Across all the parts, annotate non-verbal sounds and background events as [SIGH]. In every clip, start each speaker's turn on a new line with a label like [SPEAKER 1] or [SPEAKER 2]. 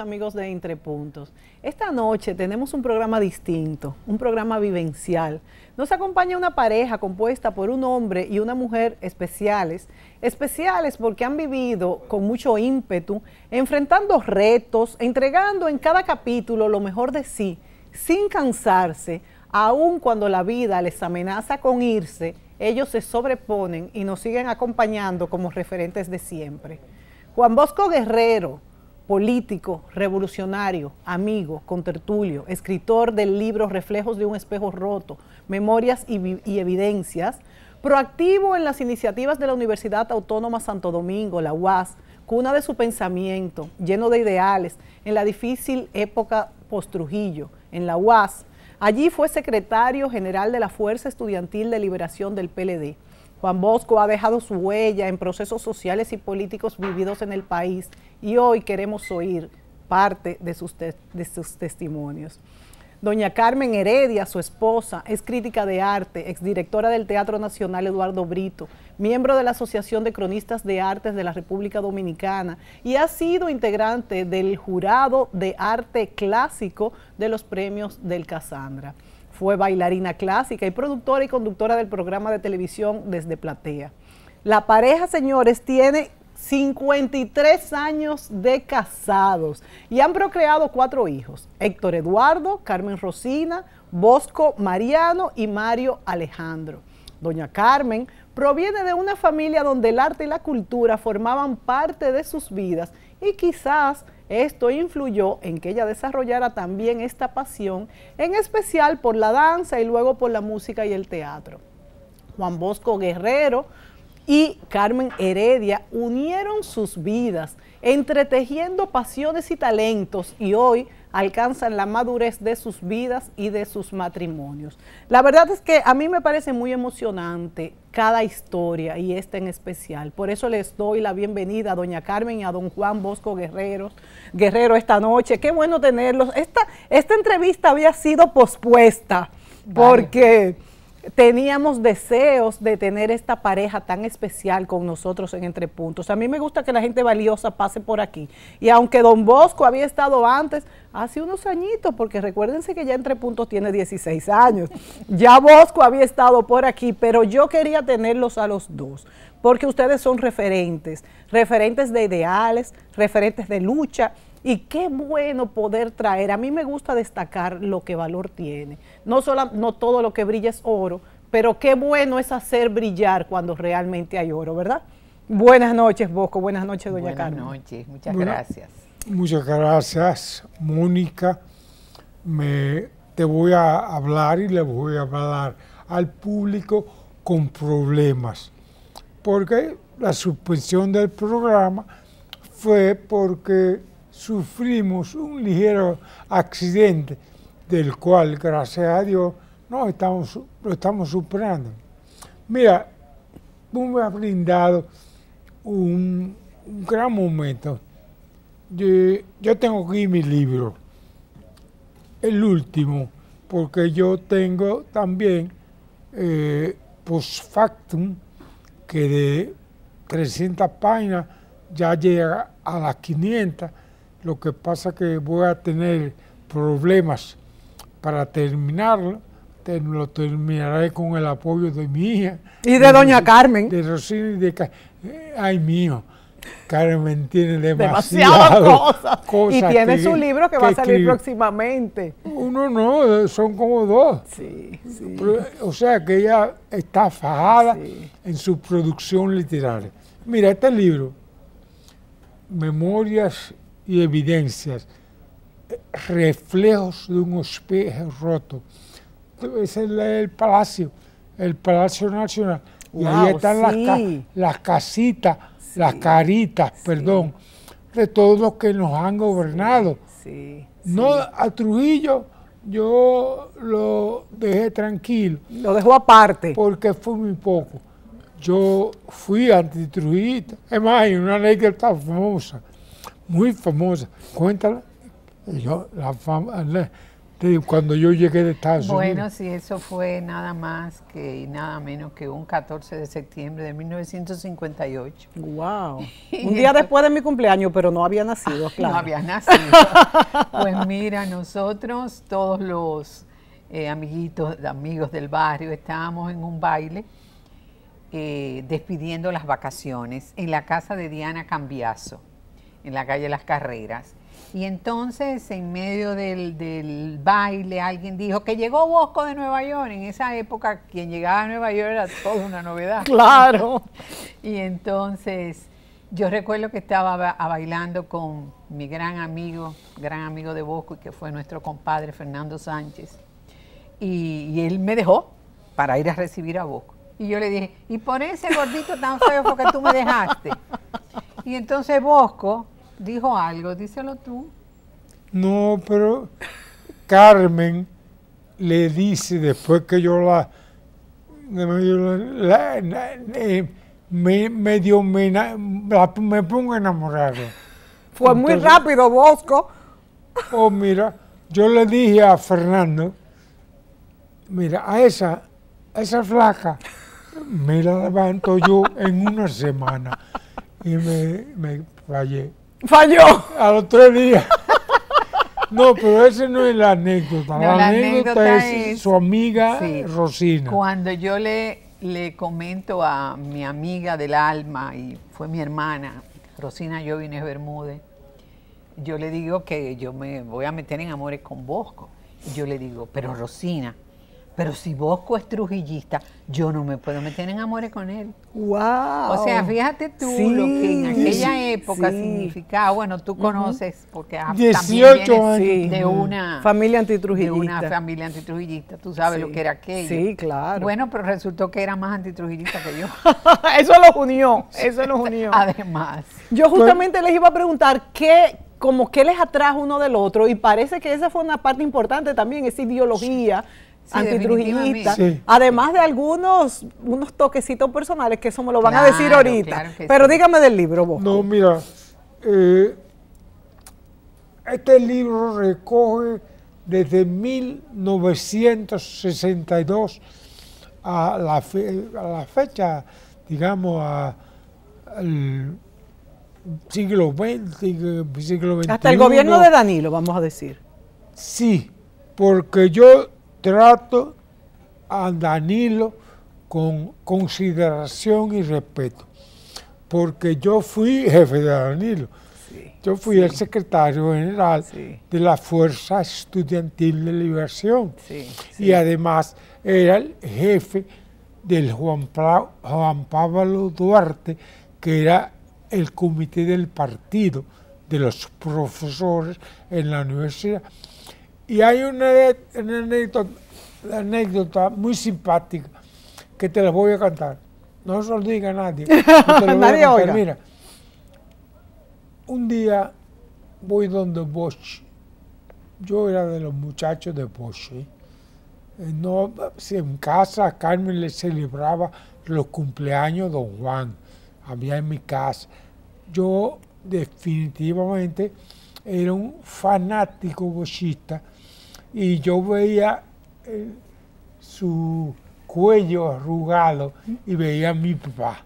[SPEAKER 1] amigos de Entre Puntos. Esta noche tenemos un programa distinto, un programa vivencial. Nos acompaña una pareja compuesta por un hombre y una mujer especiales, especiales porque han vivido con mucho ímpetu, enfrentando retos, entregando en cada capítulo lo mejor de sí, sin cansarse, aun cuando la vida les amenaza con irse, ellos se sobreponen y nos siguen acompañando como referentes de siempre. Juan Bosco Guerrero, político, revolucionario, amigo, contertulio, escritor del libro Reflejos de un espejo roto, Memorias y, Evidencias, proactivo en las iniciativas de la Universidad Autónoma Santo Domingo, la UAS, cuna de su pensamiento, lleno de ideales, en la difícil época post-Trujillo, en la UAS. Allí fue secretario general de la Fuerza Estudiantil de Liberación del PLD. Juan Bosco ha dejado su huella en procesos sociales y políticos vividos en el país y hoy queremos oír parte de sus, de sus testimonios. Doña Carmen Heredia, su esposa, es crítica de arte, exdirectora del Teatro Nacional Eduardo Brito, miembro de la Asociación de Cronistas de Artes de la República Dominicana y ha sido integrante del jurado de arte clásico de los premios del Casandra. Fue bailarina clásica y productora y conductora del programa de televisión desde Platea. La pareja, señores, tiene 53 años de casados y han procreado cuatro hijos, Héctor Eduardo, Carmen Rosina, Bosco Mariano y Mario Alejandro. Doña Carmen proviene de una familia donde el arte y la cultura formaban parte de sus vidas y quizás esto influyó en que ella desarrollara también esta pasión, en especial por la danza y luego por la música y el teatro. Juan Bosco Guerrero y Carmen Heredia unieron sus vidas, entretejiendo pasiones y talentos y hoy alcanzan la madurez de sus vidas y de sus matrimonios. La verdad es que a mí me parece muy emocionante cada historia y esta en especial. Por eso les doy la bienvenida a doña Carmen y a don Juan Bosco Guerrero, Guerrero esta noche. Qué bueno tenerlos. Esta, esta entrevista había sido pospuesta porque teníamos deseos de tener esta pareja tan especial con nosotros en Entre Puntos. A mí me gusta que la gente valiosa pase por aquí. Y aunque Don Bosco había estado antes, hace unos añitos, porque recuérdense que ya Entre Puntos tiene 16 años, [LAUGHS] ya Bosco había estado por aquí, pero yo quería tenerlos a los dos, porque ustedes son referentes, referentes de ideales, referentes de lucha y qué bueno poder traer. A mí me gusta destacar lo que valor tiene. No, no todo lo que brilla es oro, pero qué bueno es hacer brillar cuando realmente hay oro, ¿verdad? Buenas noches, Bosco. Buenas noches, doña Carmen. Buenas noches, muchas gracias.
[SPEAKER 2] Muchas gracias, Mónica. te voy a hablar y le voy a hablar al público con problemas, porque la suspensión del programa fue porque sufrimos un ligero accidente, del cual, gracias a Dios, no estamos, lo estamos superando. Mira, tú me has brindado un, gran momento. Yo, tengo aquí mi libro, el último, porque yo tengo también eh, postfactum, que de 300 páginas ya llega a las 500 lo que pasa que voy a tener problemas para terminarlo, lo terminaré con el apoyo de mi hija. Y de, Doña Carmen. De Rosina y de Carmen. Eh, ay, mío. Carmen tiene demasiadas cosas. Y tiene su libro que, va a salir
[SPEAKER 1] próximamente.
[SPEAKER 2] Uno no, eh, son como dos. Sí, sí. o sea que ella está fajada en su producción literaria. Mira, este libro, Memorias y evidencias, reflejos de un espejo roto. Ese es el, Palacio, el Palacio Nacional. y ahí están las, las, casitas, las caritas, perdón, de todos los que nos han gobernado. no a Trujillo yo lo dejé tranquilo. Lo dejó aparte. Porque fue muy poco. Yo fui antitrujista. Es más, hay una ley que está famosa muy famosa. Cuéntala. yo, la fama, cuando yo llegué de Estados bueno, Unidos.
[SPEAKER 3] Bueno, sí, eso fue nada más que nada menos que un 14 de septiembre de 1958. ¡Wow! [LAUGHS] un día
[SPEAKER 1] después de mi cumpleaños, pero no había nacido, claro. No había nacido.
[SPEAKER 3] [LAUGHS] pues mira, nosotros, todos los eh, amiguitos, amigos del barrio, estábamos en un baile eh, despidiendo las vacaciones en la casa de Diana Cambiazo en la calle Las Carreras. Y entonces, en medio del, baile, alguien dijo que llegó Bosco de Nueva York. En esa época, quien llegaba a Nueva York era toda una novedad. Claro. [LAUGHS] y entonces, yo recuerdo que estaba bailando con mi gran amigo, gran amigo de Bosco, y que fue nuestro compadre Fernando Sánchez. Y, él me dejó para ir a recibir a Bosco. Y yo le dije, y por ese gordito tan feo porque tú me dejaste. [LAUGHS] Y entonces Bosco dijo algo, díselo tú.
[SPEAKER 2] No, pero Carmen le dice después que yo la, me, pongo enamorado.
[SPEAKER 1] Fue muy rápido,
[SPEAKER 2] Bosco. Oh, mira, yo le dije a Fernando, mira, a esa, a esa flaca me la levanto yo en una semana y me, fallé. ¡Falló! A los tres días. No, pero esa no es la anécdota. la, anécdota, es, su amiga Rosina.
[SPEAKER 3] Cuando yo le, le comento a mi amiga del alma, y fue mi hermana, Rosina Llovines Bermúdez, yo le digo que yo me voy a meter en amores con Bosco. Y yo le digo, pero Rosina, pero si Bosco es trujillista, yo no me puedo meter en amores con él.
[SPEAKER 1] ¡Wow! O sea, fíjate tú lo que en aquella época significaba.
[SPEAKER 3] Bueno, tú conoces, porque también de una
[SPEAKER 1] familia antitrujillista. De una familia antitrujillista. Tú sabes lo que era aquello. Sí, claro.
[SPEAKER 3] Bueno, pero resultó que era más antitrujillista que yo.
[SPEAKER 1] [LAUGHS] eso los unió, [LAUGHS] eso los unió. Además. Yo justamente les iba a preguntar qué, como qué les atrajo uno del otro y parece que esa fue una parte importante también, esa ideología sí, además de algunos unos toquecitos personales que eso me lo van a decir ahorita. Pero
[SPEAKER 2] dígame del libro vos. No, mira, eh, este libro recoge desde 1962 a la, fecha, digamos, al siglo XX, siglo XXI. Hasta el gobierno de Danilo, vamos a decir. Sí, porque yo trato a Danilo con consideración y respeto, porque yo fui jefe de Danilo, yo fui el secretario general de la Fuerza Estudiantil de Liberación y además era el jefe del Juan Pablo Duarte, que era el comité del partido de los profesores en la universidad. Y hay una, anécdota, muy simpática que te la voy a cantar. No se lo diga a nadie. [LAUGHS] nadie Mira, un día voy donde Bosch. Yo era de los muchachos de Bosch. ¿eh? Eh, en casa a Carmen le celebraba los cumpleaños don Juan. Había en mi casa. Yo definitivamente era un fanático Boschista y yo veía eh, su cuello arrugado y veía a mi papá.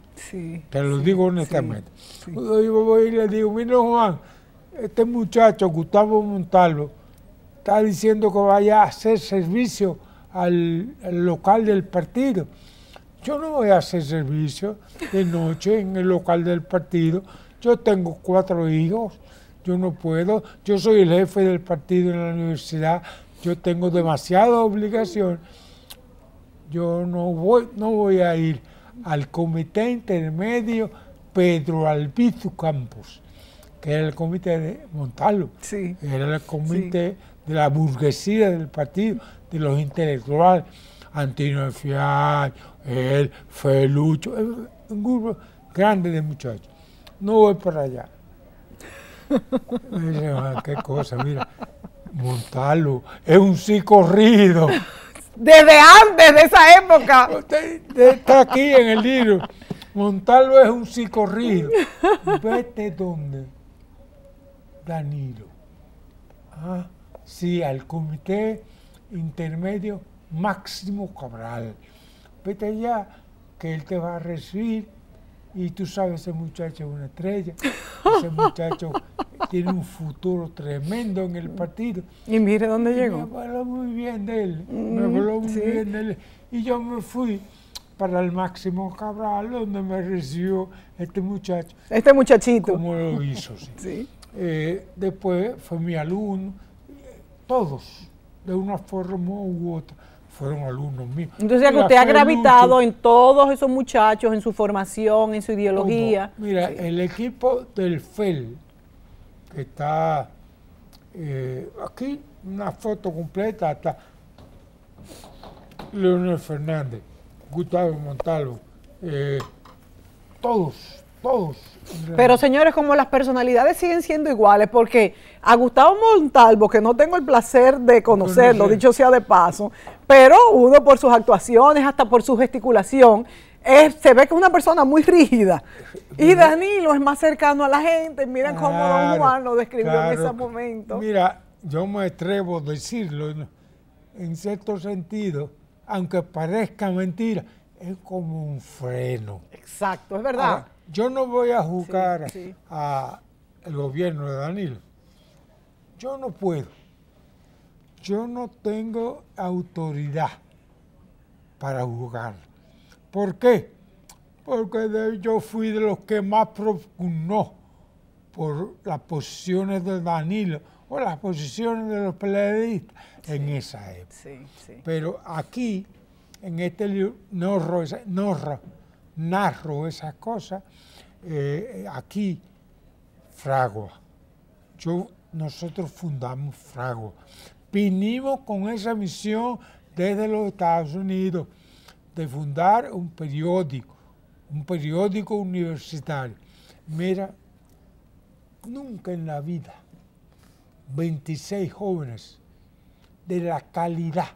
[SPEAKER 2] Te lo digo honestamente. yo voy y le digo, mira Juan, este muchacho, Gustavo Montalvo, está diciendo que vaya a hacer servicio al local del partido. Yo no voy a hacer servicio de noche en el local del partido. Yo tengo cuatro hijos, yo no puedo. Yo soy el jefe del partido en la universidad, yo tengo demasiada obligación, yo no voy, no voy a ir al comité intermedio Pedro Albizu Campos, que era el comité de Montalvo, sí. era el comité de la burguesía del partido, de los intelectuales, Antino Fial, el Felucho, un grupo grande de muchachos. No voy para allá. [LAUGHS] qué cosa, mira, montarlo es un sí corrido. [LAUGHS] Desde antes de esa época. Está aquí en el libro. Montarlo es un sí corrido. Vete donde, Danilo. Ah, sí, al comité intermedio Máximo Cabral. Vete allá, que él te va a recibir y tú sabes, ese muchacho es una estrella, ese [LAUGHS] muchacho tiene un futuro tremendo en el partido. Y mire dónde llegó. Me habló muy bien de él, me mm, habló muy bien de él. Y yo me fui para el Máximo Cabral, donde me recibió este muchacho.
[SPEAKER 1] Este muchachito.
[SPEAKER 2] Como lo hizo, sí. [LAUGHS] Eh, después fue mi alumno, todos, de una forma u otra fueron alumnos míos. Entonces, usted ha gravitado en
[SPEAKER 1] todos esos muchachos, en su formación,
[SPEAKER 2] en su ideología. mira, el equipo del FEL, que está eh, aquí, una foto completa, hasta Leonel Fernández, Gustavo Montalvo, eh, todos todos. Pero
[SPEAKER 1] señores, como las personalidades siguen siendo iguales, porque a Gustavo Montalvo, que no tengo el placer de conocerlo, [LAUGHS] dicho sea de paso, pero uno por sus actuaciones, hasta por su gesticulación, se ve que es una persona muy rígida. Y Danilo es más cercano a la gente. Miren cómo Don Juan lo describió en ese momento.
[SPEAKER 2] Mira, yo me atrevo a decirlo, en cierto sentido, aunque parezca mentira, es como un freno. Exacto, es verdad. Yo no voy a juzgar a al gobierno de Danilo. Yo no puedo. Yo no tengo autoridad para juzgar. ¿Por qué? Porque yo fui de los que más propugnó por las posiciones de Danilo o las posiciones de los peleadistas en esa época. Pero aquí, en este libro, no, no narro esas cosas, eh, aquí Fragua. Yo, nosotros fundamos Fragua. Vinimos con esa misión desde los Estados Unidos de fundar un periódico, un periódico universitario. Mira, nunca en la vida 26 jóvenes de la calidad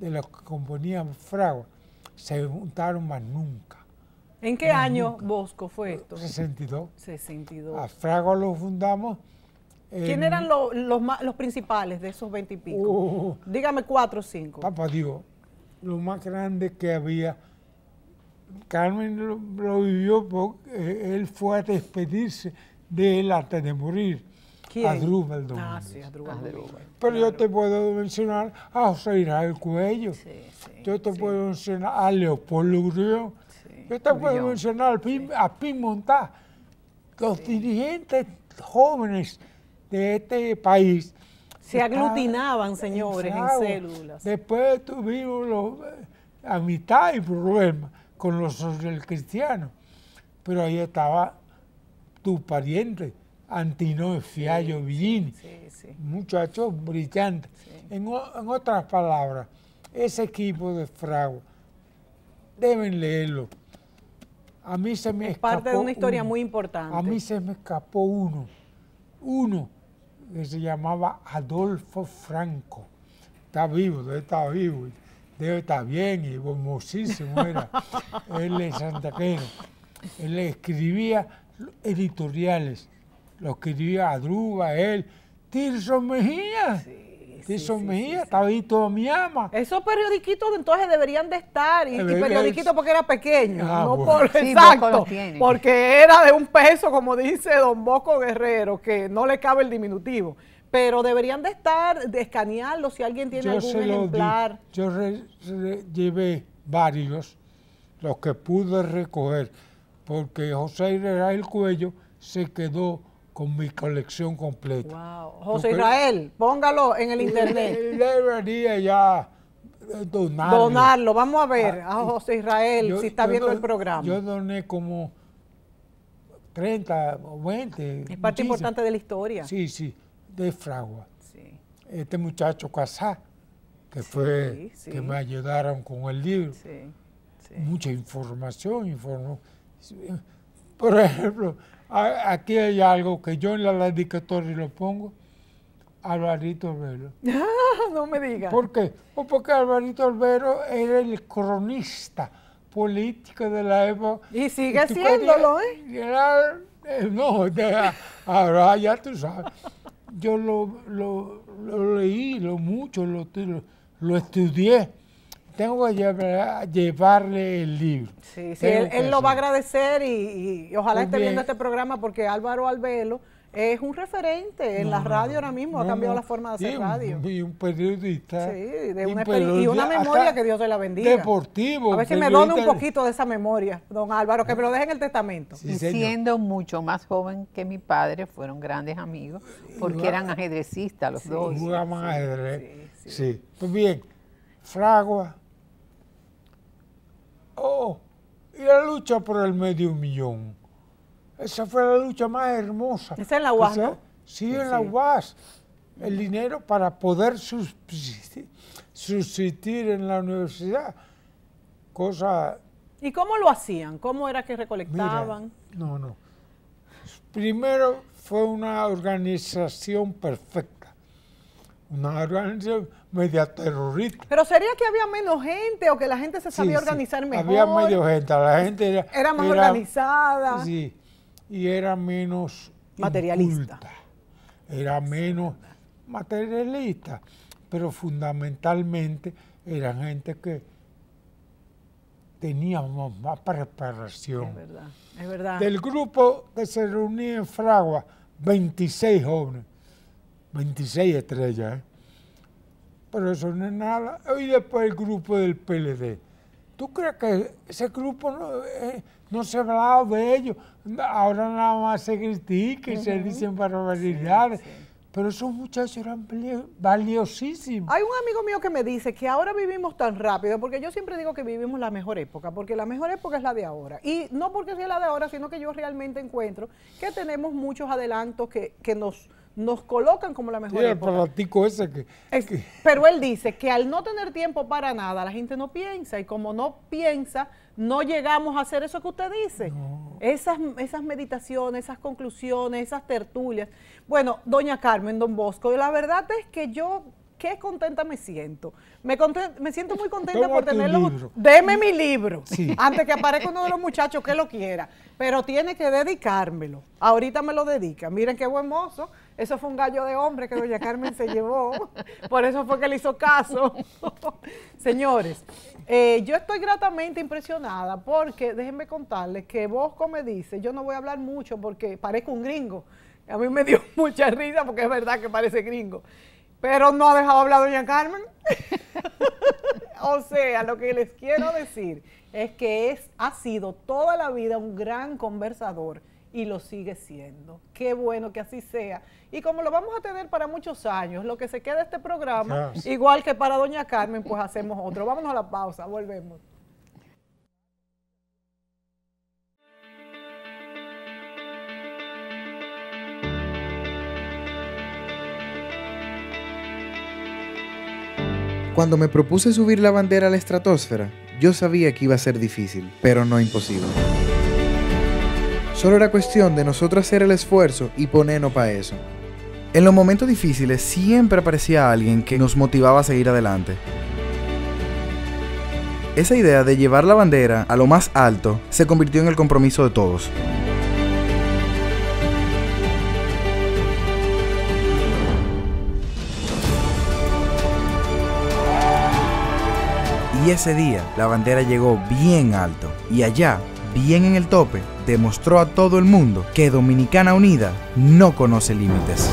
[SPEAKER 2] de los que componían Fragua se juntaron más nunca.
[SPEAKER 1] ¿En qué año Bosco fue esto? 62. 62. A
[SPEAKER 2] Frago lo fundamos. Eh, ¿Quién eran
[SPEAKER 1] los, principales de esos 20 y pico? Uh. Dígame cuatro o cinco. Papá
[SPEAKER 2] Dios, lo más grande que había, Carmen lo, vivió porque eh, él fue a despedirse de él antes de morir. ¿Quién? Adrúbal Domínguez. Ah, sí, a Adrúbal. Pero yo te puedo mencionar a José Israel Cuello. Sí, sí, yo te puedo mencionar a Leopoldo Urión yo te puedo mencionar a Pim Montá. Los dirigentes jóvenes de este país. Se aglutinaban,
[SPEAKER 1] señores, en células.
[SPEAKER 2] Después tuvimos amistad eh, a mitad y problemas con los cristiano, Pero ahí estaba tu pariente, Antino Fiallo sí, Villini, sí, brillante. En, otras palabras, ese equipo de frago deben leerlo. A mí se me es escapó parte de una historia uno. muy importante. A mí se me escapó uno, uno que se llamaba Adolfo Franco. Está vivo, debe estar vivo, debe estar bien y hermosísimo era. [LAUGHS] Él es Pedro. Él escribía editoriales, lo escribía Druga, él, Tirso Mejía. Sí. Eso ahí todo mi ama. Esos periodiquitos entonces deberían de estar, y, y porque era pequeño, ah, no
[SPEAKER 1] porque era de un peso, como dice don Bosco Guerrero, que no le cabe el diminutivo pero deberían de estar, de escanearlo si alguien tiene yo algún ejemplar.
[SPEAKER 2] yo llevé varios, los que pude recoger, porque José Herrera el Cuello se quedó con mi colección completa. Wow. José Israel, póngalo en el [LAUGHS] internet. Debería ya eh, donarlo. Donarlo, vamos a ver ah, a, José Israel si está viendo el programa. Yo doné como 30 o 20. Es parte importante de la historia. Sí, sí, de Fragua. Sí. Este muchacho Casá, que fue, que me ayudaron con el libro. Sí, Mucha información,
[SPEAKER 4] Por ejemplo,
[SPEAKER 2] aquí hay algo que yo en la dedicatoria lo pongo. Alvarito Albero [LAUGHS] no me digas. ¿Por qué? Pues porque Alvarito Albero era el cronista político de la época. Y sigue haciéndolo, ¿eh? ¿eh? no, ahora ya tú sabes. Yo lo, leí, lo mucho, lo, lo estudié tengo que llevarle el libro. Sí, él, lo va
[SPEAKER 1] a agradecer y, ojalá pues esté viendo este programa porque Álvaro Albelo es un referente en la radio ahora mismo, ha cambiado la forma de hacer radio.
[SPEAKER 2] y un periodista. Sí, de una y una memoria que
[SPEAKER 1] Dios se la bendiga. Deportivo.
[SPEAKER 2] A ver si me dona un
[SPEAKER 1] poquito de esa memoria, don Álvaro, que me lo deje
[SPEAKER 3] en el testamento. siendo mucho más joven que mi padre, fueron grandes amigos, porque eran
[SPEAKER 2] ajedrecistas los sí, dos. Jugaban ajedrez. sí. Pues bien, Fragua Oh, y la lucha por el medio millón. Esa fue la lucha más hermosa. Esa en la UAS. ¿no? Sí, en la UAS. El dinero para poder subsistir, en la universidad. Cosa.
[SPEAKER 1] ¿Y cómo lo hacían? ¿Cómo era que
[SPEAKER 2] recolectaban? no, no. Primero fue una organización perfecta una organización media terrorista.
[SPEAKER 1] Pero sería que había menos gente o que la gente se sabía organizar mejor. Había medio
[SPEAKER 2] gente, la gente era, era más organizada. Sí, y era menos materialista. Era menos materialista, pero fundamentalmente era gente que teníamos más preparación. Es verdad, es verdad. Del grupo que se reunía en Fragua, 26 jóvenes, 26 estrellas. ¿eh? Pero eso no es nada. Y después el grupo del PLD. ¿Tú crees que ese grupo eh, no, se ha hablado de ellos? Ahora nada más se critica y se dicen para Sí, Pero esos muchachos eran valiosísimos. Hay un amigo mío que me dice que ahora vivimos
[SPEAKER 1] tan rápido, porque yo siempre digo que vivimos la mejor época, porque la mejor época es la de ahora. Y no porque sea la de ahora, sino que yo realmente encuentro que tenemos muchos adelantos que nos nos colocan como la mejor sí, El
[SPEAKER 2] platico ese que,
[SPEAKER 1] Pero él dice que al no tener tiempo para nada, la gente no piensa y como no piensa, no llegamos a hacer eso que usted dice. Esas, esas meditaciones, esas conclusiones, esas tertulias. Bueno, doña Carmen, don Bosco, la verdad es que yo qué contenta me siento. Me, siento muy contenta por tenerlo. Deme mi libro. Antes que aparezca uno de los muchachos que lo quiera. Pero tiene que dedicármelo. Ahorita me lo dedica. Miren qué buen mozo. Eso fue un gallo de hombre que doña Carmen se llevó. Por eso fue que le hizo caso. [LAUGHS] Señores, eh, yo estoy gratamente impresionada porque déjenme contarles que Bosco me dice, yo no voy a hablar mucho porque parezco un gringo. A mí me dio [LAUGHS] mucha risa porque es verdad que parece gringo. Pero no ha dejado hablar doña Carmen. [LAUGHS] o sea, lo que les quiero decir es que es, ha sido toda la vida un gran conversador y lo sigue siendo. Qué bueno que así sea. Y como lo vamos a tener para muchos años, lo que se queda este programa, igual que para doña Carmen, pues hacemos otro. Vámonos a la pausa, volvemos.
[SPEAKER 5] Cuando me propuse subir la bandera a la estratosfera, yo sabía que iba a ser difícil, pero no imposible. Solo era cuestión de nosotros hacer el esfuerzo y ponernos para eso. En los momentos difíciles siempre aparecía alguien que nos motivaba a seguir adelante. Esa idea de llevar la bandera a lo más alto se convirtió en el compromiso de todos. Y ese día la bandera llegó bien alto y allá, bien en el tope, demostró a todo el mundo que Dominicana Unida no conoce límites.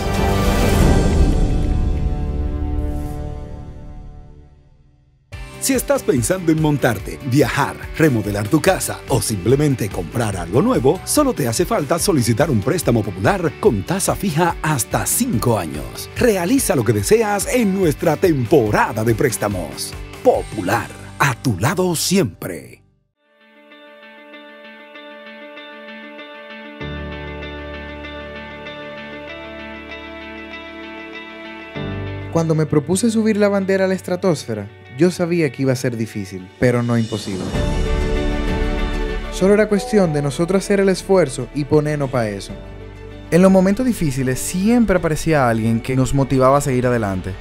[SPEAKER 4] Si estás pensando en montarte, viajar, remodelar tu casa o simplemente comprar algo nuevo, solo te hace falta solicitar un préstamo popular con tasa fija hasta 5 años. Realiza lo que deseas en nuestra temporada de préstamos. Popular a tu lado siempre.
[SPEAKER 5] Cuando me propuse subir la bandera a la estratosfera, yo sabía que iba a ser difícil, pero no imposible. Solo era cuestión de nosotros hacer el esfuerzo y ponernos para eso. En los momentos difíciles siempre aparecía alguien que nos motivaba a seguir adelante.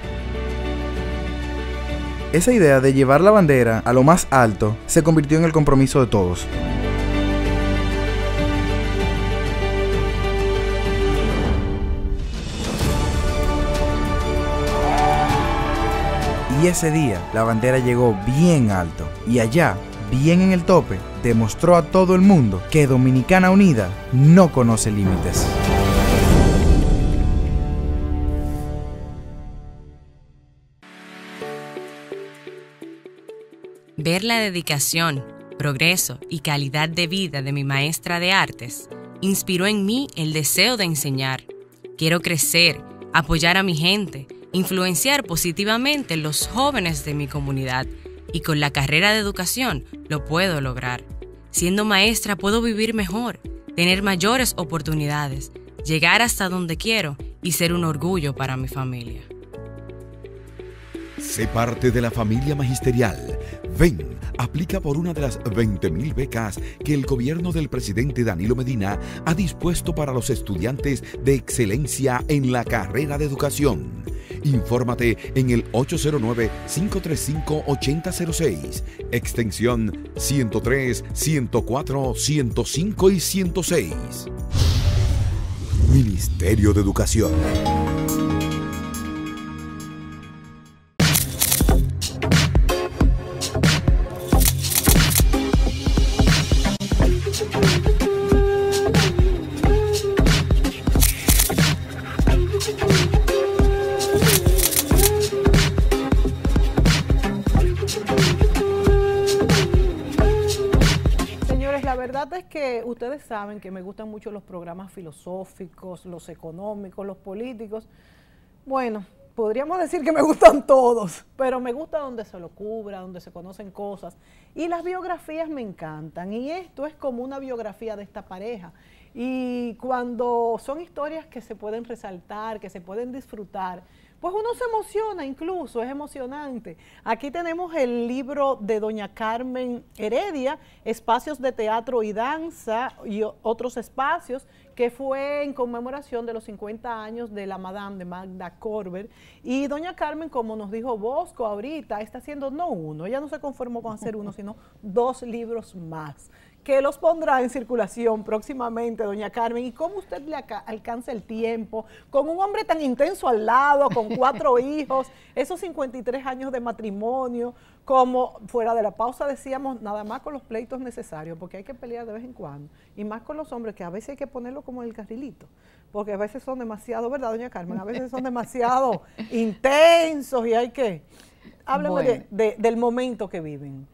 [SPEAKER 5] Esa idea de llevar la bandera a lo más alto se convirtió en el compromiso de todos. Y ese día la bandera llegó bien alto y allá, bien en el tope, demostró a todo el mundo que Dominicana Unida no conoce límites.
[SPEAKER 1] ver la dedicación, progreso y calidad de vida de mi maestra de artes, inspiró en mí el deseo de enseñar. Quiero crecer, apoyar a mi gente, influenciar positivamente los jóvenes de mi comunidad y con la carrera de educación lo puedo lograr. Siendo maestra puedo vivir mejor, tener mayores oportunidades, llegar hasta donde quiero y ser un orgullo para mi familia.
[SPEAKER 4] Sé parte de la familia magisterial Ven, aplica por una de las 20.000 becas que el gobierno del presidente Danilo Medina ha dispuesto para los estudiantes de excelencia en la carrera de educación. Infórmate en el 809-535-8006, extensión 103, 104, 105 y 106. Ministerio de Educación.
[SPEAKER 1] saben que me gustan mucho los programas filosóficos, los económicos, los políticos. Bueno, podríamos decir que me [LAUGHS] gustan todos, pero me gusta donde se lo cubra, donde se conocen cosas. Y las biografías me encantan. Y esto es como una biografía de esta pareja. Y cuando son historias que se pueden resaltar, que se pueden disfrutar, pues uno se emociona incluso, es emocionante. Aquí tenemos el libro de doña Carmen Heredia, Espacios de Teatro y Danza y otros espacios, que fue en conmemoración de los 50 años de la Madame de Magda Corber. Y doña Carmen, como nos dijo Bosco ahorita, está haciendo no uno, ella no se conformó con hacer uno, sino dos libros más que los pondrá en circulación próximamente, doña Carmen. ¿Y cómo usted le alcanza el tiempo? Con un hombre tan intenso al lado, con cuatro [LAUGHS] hijos, esos 53 años de matrimonio, como fuera de la pausa decíamos, nada más con los pleitos necesarios, porque hay que pelear de vez en cuando. Y más con los hombres, que a veces hay que ponerlo como en el carrilito, porque a veces son demasiado, ¿verdad, doña Carmen? A veces son demasiado [LAUGHS] intensos y hay que... Háblame del momento que viven.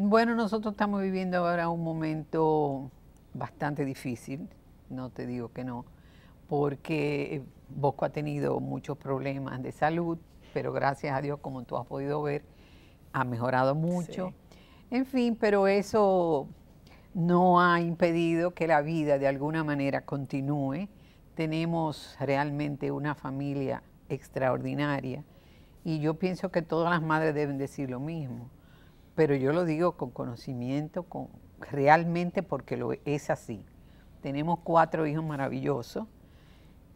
[SPEAKER 1] Bueno, nosotros estamos viviendo
[SPEAKER 3] ahora un momento bastante difícil, no te digo que no, porque eh, Bosco ha tenido muchos problemas de salud, pero gracias a Dios, como tú has podido ver, ha mejorado mucho. En fin, pero eso no ha impedido que la vida de alguna manera continúe. Tenemos realmente una familia extraordinaria y yo pienso que todas las madres deben decir lo mismo pero yo lo digo con conocimiento, realmente porque lo, es así. Tenemos cuatro hijos maravillosos,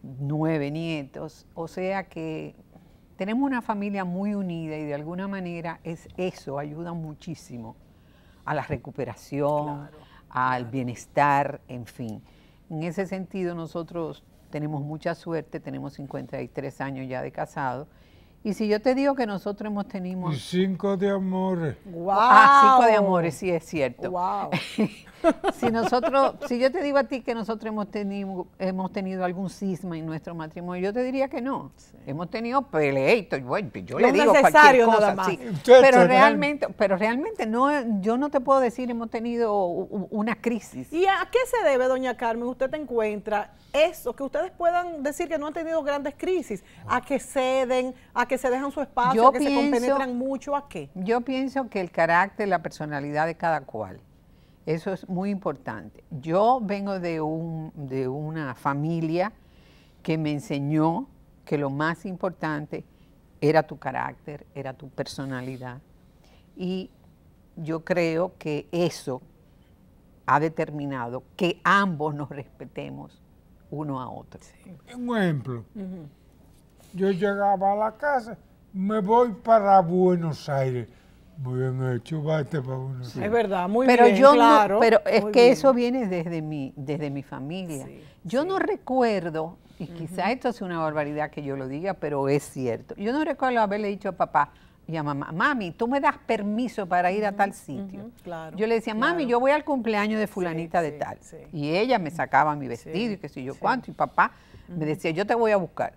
[SPEAKER 3] nueve nietos, o sea que tenemos una familia muy unida y de alguna manera es eso ayuda muchísimo a la recuperación, al bienestar, en fin. En ese sentido nosotros tenemos mucha suerte, tenemos 53 años ya de casado y si yo te digo que nosotros hemos tenido... cinco de amores. Wow. Ah, cinco de amores, sí, es cierto. Wow. [LAUGHS] si nosotros, si yo te digo a ti que nosotros hemos tenido, hemos tenido algún cisma en nuestro matrimonio, yo te diría que no. Hemos tenido peleitos, bueno, yo le digo cualquier cosa, Pero realmente, pero realmente no, yo no te puedo
[SPEAKER 1] decir hemos tenido una crisis. ¿Y a qué se debe, doña Carmen? Usted te encuentra eso, que ustedes puedan decir que no han tenido grandes crisis, a que ceden, a que que se dejan su espacio, que se compenetran
[SPEAKER 3] mucho, ¿a qué? Yo pienso que el carácter, la personalidad de cada cual. Eso es muy importante. Yo vengo de, un, de una familia que me enseñó que lo más importante era tu carácter, era tu personalidad. Y yo creo que eso ha determinado que ambos nos respetemos uno a otro.
[SPEAKER 2] Un ejemplo yo llegaba a la casa, me voy para Buenos Aires. Bien hecho, vete para Buenos Aires. Es verdad, muy pero bien, yo pero es que eso
[SPEAKER 3] viene desde mi, desde mi familia. yo no recuerdo, y quizá esto es una barbaridad que yo lo diga, pero es cierto. Yo no recuerdo haberle dicho a papá, y a mamá, mami, tú me das permiso para ir a tal sitio. yo le decía, mami, yo voy al cumpleaños de fulanita de tal. Y ella me sacaba mi vestido y qué sé yo cuánto. Y papá me decía, yo te voy a buscar.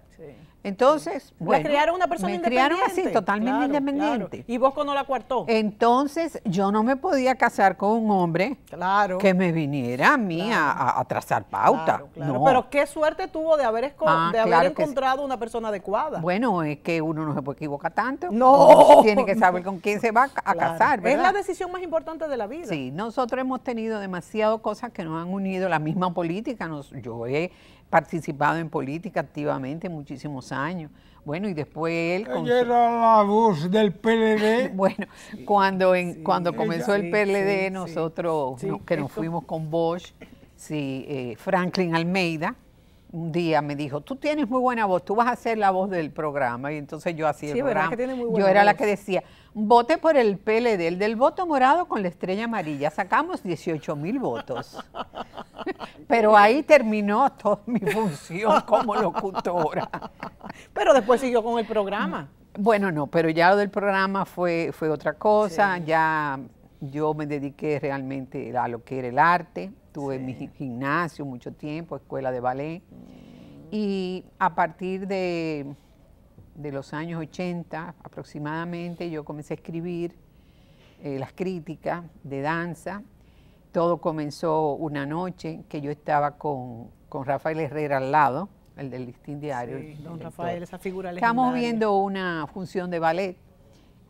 [SPEAKER 3] Entonces, bueno, una persona me independiente. así, totalmente
[SPEAKER 1] independiente. Y Bosco no la cuartó.
[SPEAKER 3] Entonces, yo no me podía casar con un hombre claro. que me viniera a mí a, trazar pauta. Pero
[SPEAKER 1] qué suerte tuvo de haber, ah, haber encontrado una persona adecuada.
[SPEAKER 3] Bueno, es que uno no se puede equivocar tanto. No.
[SPEAKER 1] Tiene que saber con quién se va a
[SPEAKER 3] casar. Es la decisión
[SPEAKER 1] más importante de la vida. Sí,
[SPEAKER 3] nosotros hemos tenido demasiadas cosas que nos han unido, la misma política. Nos, yo he participado en política activamente muchísimos años. Bueno, y después él...
[SPEAKER 2] era la voz del PLD. [LAUGHS] bueno,
[SPEAKER 3] cuando, en, cuando comenzó el PLD, nosotros que nos fuimos con Bosch, sí, eh, Franklin Almeida, un día me dijo, tú tienes muy buena voz, tú vas a ser la voz del programa. Y entonces yo hacía el programa. Que muy buena yo era la que decía, vote por el PLD, el del voto morado con la estrella amarilla. Sacamos 18 mil votos. [LAUGHS] Pero ahí terminó toda mi función como locutora.
[SPEAKER 1] Pero después siguió con el programa.
[SPEAKER 3] Bueno, no, pero ya lo del programa fue, fue otra cosa. Ya yo me dediqué realmente a lo que era el arte tuve mi gimnasio mucho tiempo, escuela de ballet. Mm. Y a partir de, los años 80 aproximadamente yo comencé a escribir eh, las críticas de danza. Todo comenzó una noche que yo estaba con, Rafael Herrera al lado, el del listín diario. Sí, don Rafael,
[SPEAKER 1] esa figura legendaria. Estamos viendo
[SPEAKER 3] una función de ballet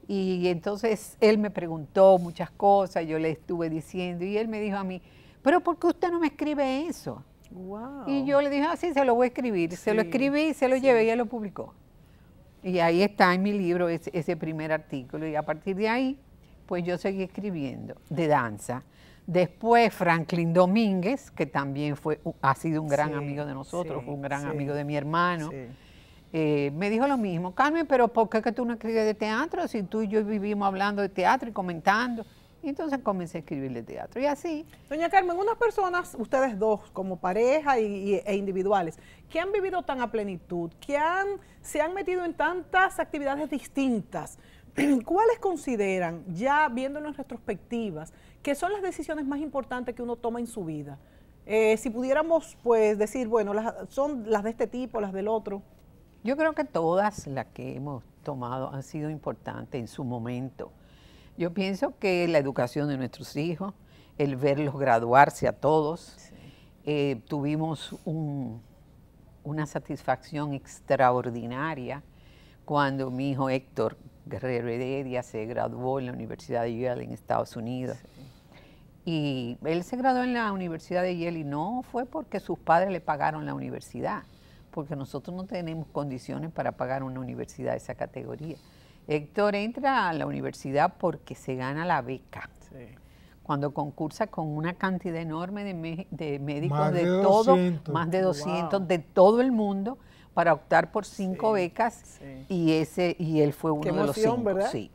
[SPEAKER 3] y entonces él me preguntó muchas cosas, yo le estuve diciendo y él me dijo a mí, pero ¿por qué usted no me escribe eso? Y yo le dije, ah, sí, se lo voy a escribir. se lo escribí, se lo llevé y ya lo publicó. Y ahí está en mi libro ese, primer artículo. Y a partir de ahí, pues yo seguí escribiendo de danza. Después Franklin Domínguez, que también fue, ha sido un gran amigo de nosotros, un gran amigo de mi hermano, eh, me dijo lo mismo, Carmen, pero ¿por qué que tú no escribes de teatro si tú y yo vivimos hablando de teatro y
[SPEAKER 1] comentando? Y entonces comencé a escribirle teatro. Y así. Doña Carmen, unas personas, ustedes dos, como pareja e individuales, que han vivido tan a plenitud, que han, se han metido en tantas actividades distintas, [CLEARS THROAT] ¿cuáles consideran, ya viéndolo en retrospectivas, que son las decisiones más importantes que uno toma en su vida? Eh, si pudiéramos pues decir, bueno, son las de este tipo, las del otro. Yo creo
[SPEAKER 3] que todas las que hemos tomado han sido importantes en su momento. Yo pienso que la educación de nuestros hijos, el verlos graduarse a todos, eh, tuvimos una satisfacción extraordinaria cuando mi hijo Héctor Guerrero Heredia se graduó en la Universidad de Yale en Estados Unidos. Y él se graduó en la Universidad de Yale y no fue porque sus padres le pagaron la universidad, porque nosotros no tenemos condiciones para pagar una universidad de esa categoría. Héctor entra a la universidad porque se gana la beca. Cuando concursa con una cantidad enorme de, médicos de, todo, más de 200 de todo el mundo para optar por cinco becas y ese y él fue uno de los cinco, ¿verdad? sí.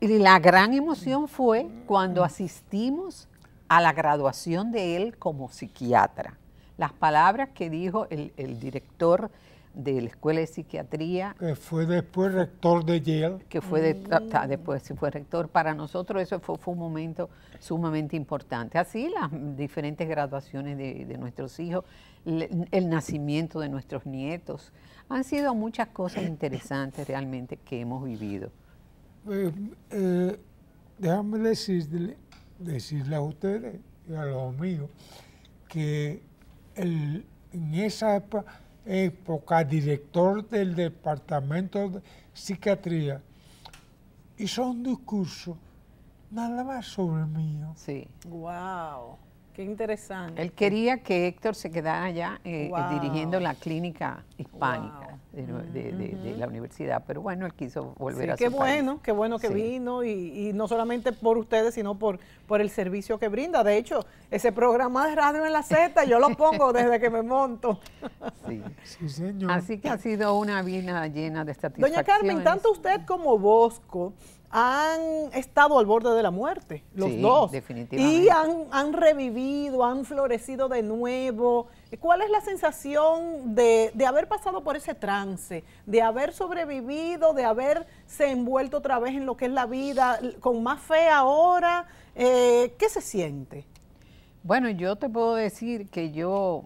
[SPEAKER 3] Y la gran emoción fue cuando asistimos a la graduación de él como psiquiatra. Las palabras que dijo el director de la Escuela de Psiquiatría.
[SPEAKER 2] Que fue después rector de Yale. Que
[SPEAKER 3] fue de, mm. después, fue rector. Para nosotros eso fue, un momento sumamente importante. Así las diferentes graduaciones de, nuestros hijos, el nacimiento de nuestros nietos. Han sido muchas cosas interesantes realmente que hemos vivido.
[SPEAKER 2] Eh, eh, déjame decirle, decirle a ustedes y a los amigos que en esa época época director del Departamento de Psiquiatría, hizo un discurso nada más sobre mí. Sí.
[SPEAKER 1] ¡Wow! Qué interesante. Él
[SPEAKER 2] quería
[SPEAKER 3] que Héctor se quedara allá eh, eh, dirigiendo la clínica
[SPEAKER 1] hispánica
[SPEAKER 3] de, la universidad, pero bueno, él quiso volver a su Qué bueno,
[SPEAKER 1] qué bueno que vino y, no solamente por ustedes, sino por, por el servicio que brinda. De hecho, ese programa de radio en la Z yo lo pongo [LAUGHS] desde que me monto.
[SPEAKER 2] Sí. sí,
[SPEAKER 3] señor. Así que ha
[SPEAKER 1] sido una vida llena de satisfacciones.
[SPEAKER 2] Doña Carmen, tanto
[SPEAKER 1] usted como Bosco han estado al borde de la muerte, los dos. Y han, revivido, han florecido de nuevo. ¿Cuál es la sensación de, haber pasado por ese trance, de haber sobrevivido, de haberse envuelto otra vez en lo que es la vida, con más fe ahora? Eh, ¿Qué se siente? Bueno, yo te puedo decir que
[SPEAKER 3] yo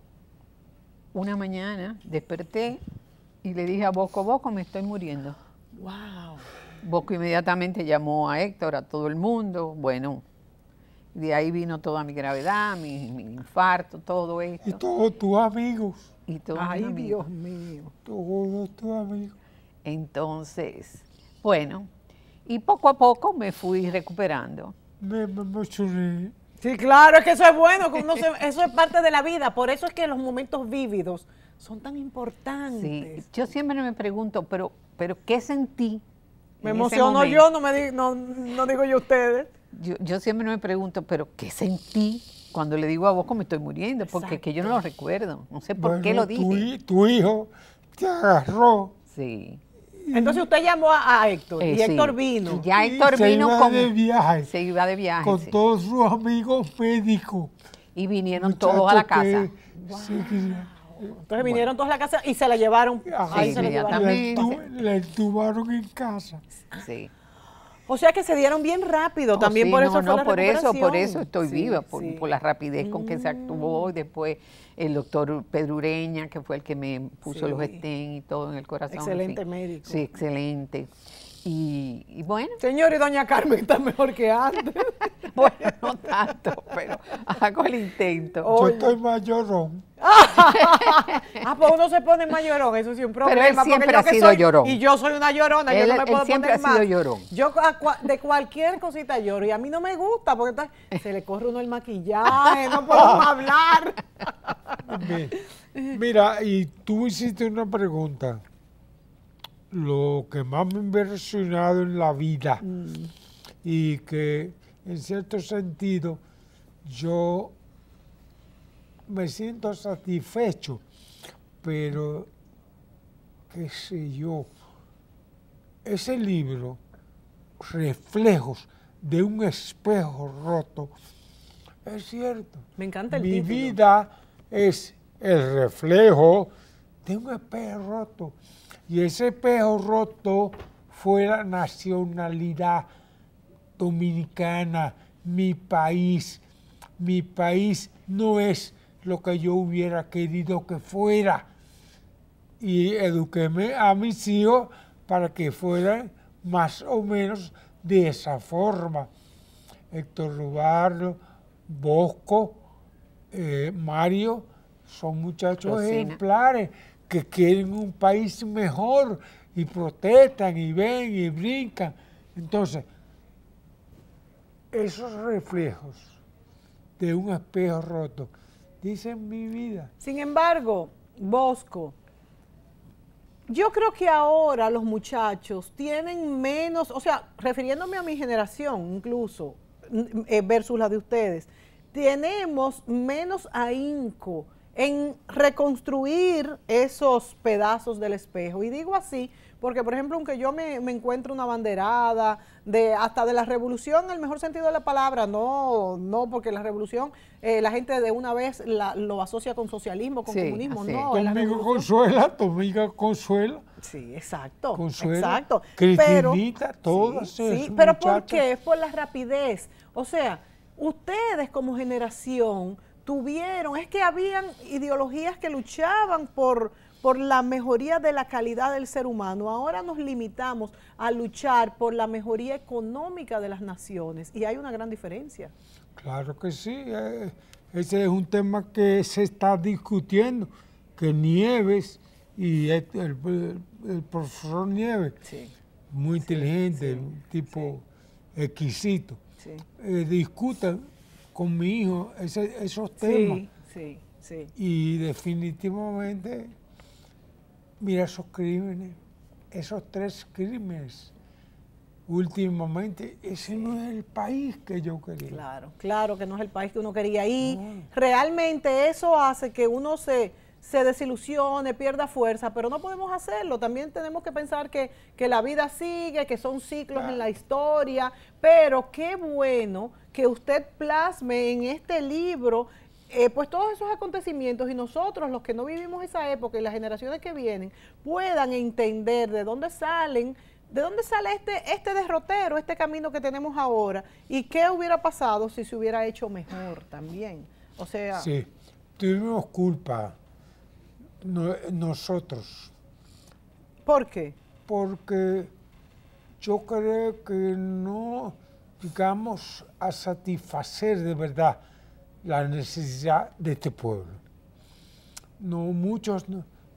[SPEAKER 3] una mañana desperté y le dije a Bosco, Bosco, me estoy muriendo.
[SPEAKER 1] ¡Wow!
[SPEAKER 3] Bosco inmediatamente llamó a Héctor, a todo el mundo. Bueno, de ahí vino toda mi gravedad, mi, infarto, todo esto. Y todos
[SPEAKER 2] tus amigos. Y todos Ay, Dios mío.
[SPEAKER 3] Todos tus amigos. Entonces, bueno, y poco a poco me fui recuperando.
[SPEAKER 1] Me, me, sí, claro, es que eso es bueno, [LAUGHS] eso es parte de la vida, por eso es que los momentos vívidos son tan importantes. yo siempre me pregunto,
[SPEAKER 3] pero, pero ¿qué sentí
[SPEAKER 1] me emociono yo, no, digo yo ustedes.
[SPEAKER 3] Yo, yo siempre me pregunto, pero ¿qué sentí cuando le digo a vos como estoy muriendo? Porque es que yo no lo recuerdo, no sé por qué lo dije.
[SPEAKER 2] Tu, tu hijo te agarró. Sí.
[SPEAKER 1] Entonces usted llamó a, Héctor
[SPEAKER 2] eh, y Héctor
[SPEAKER 3] vino. Y ya Héctor vino se iba de viaje. Con todos sus amigos médicos. Y vinieron todos a la casa.
[SPEAKER 1] Entonces vinieron todos a la casa y se la llevaron. se la llevaron.
[SPEAKER 2] La entubaron en casa. Sí.
[SPEAKER 1] O sea que se dieron bien rápido,
[SPEAKER 2] oh, también por eso no, no, por eso, por eso estoy viva, por,
[SPEAKER 3] la rapidez con que se actuó y mm. después el doctor Pedro que fue el que me puso los estén y todo en el corazón. Excelente médico. Sí, excelente. Y, y, bueno. Señores, doña Carmen está mejor que
[SPEAKER 1] antes. [LAUGHS] bueno, no
[SPEAKER 3] tanto, pero hago el intento. Yo estoy estoy mayorón.
[SPEAKER 2] [LAUGHS]
[SPEAKER 1] ah, pues uno se pone más llorón, eso sí es un problema. Pero él siempre ha sido soy, llorón. Y yo soy una llorona, yo no me él puedo siempre poner ha sido más. llorón. Yo de cualquier cosita lloro y a mí no me gusta porque se le corre uno el maquillaje, no podemos [LAUGHS] hablar.
[SPEAKER 2] Mira, y tú hiciste una pregunta lo que más me ha impresionado en la vida mm. y que en cierto sentido yo me siento satisfecho, pero qué sé yo, ese libro, Reflejos de un espejo roto,
[SPEAKER 1] es cierto. Me encanta el Mi vida
[SPEAKER 2] es el reflejo de un espejo roto. Y ese espejo roto fue la nacionalidad dominicana, mi país. Mi país no es lo que yo hubiera querido que fuera. Y eduquéme a mis hijos para que fueran más o menos de esa forma. Héctor Rubardo, Bosco, eh, Mario, son muchachos ejemplares que quieren un país mejor y protestan y ven y brincan. Entonces, esos reflejos de un espejo roto dicen mi vida. Sin embargo, Bosco, yo creo que ahora
[SPEAKER 1] los muchachos tienen menos, o sea, refiriéndome a mi generación incluso, eh, versus la de ustedes, tenemos menos ahínco en reconstruir esos pedazos del espejo. Y digo así, porque por ejemplo, aunque yo me, me encuentro una banderada de hasta de la revolución, en el mejor sentido de la palabra, no, no, porque la revolución eh, la gente de una vez lo asocia con socialismo, con comunismo, no.
[SPEAKER 2] Tu consuela, tu amiga consuela. Sí,
[SPEAKER 1] exacto. Consuela, exacto. pero, Sí, pero ¿por qué? Es por la rapidez. O sea, ustedes como generación tuvieron, es que habían ideologías que luchaban por, por la mejoría de la calidad del ser humano. Ahora nos limitamos a luchar por la mejoría económica de las naciones y hay una gran diferencia.
[SPEAKER 2] Claro que sí, eh, ese es un tema que se está discutiendo, que Nieves y el, profesor Nieves, muy inteligente, un tipo exquisito, eh, discutan con mi hijo esos temas. Sí, sí, sí. Y definitivamente, mira esos crímenes, esos tres crímenes últimamente, ese no es el país que yo quería.
[SPEAKER 1] Claro, claro que no es el país que uno quería. Y realmente eso hace que uno se se desilusione, pierda fuerza, pero no podemos hacerlo. También tenemos que pensar que, la vida sigue, que son ciclos en la historia, pero qué bueno que usted plasme en este libro eh, pues todos esos acontecimientos y nosotros, los que no vivimos esa época y las generaciones que vienen, puedan entender de dónde salen, de dónde sale este, este derrotero, este camino que tenemos ahora y qué hubiera pasado si se hubiera hecho mejor también. O sea... Sí,
[SPEAKER 2] tuvimos culpa nosotros. ¿Por qué? Porque yo creo que no llegamos a satisfacer de verdad la necesidad de este pueblo. No, muchos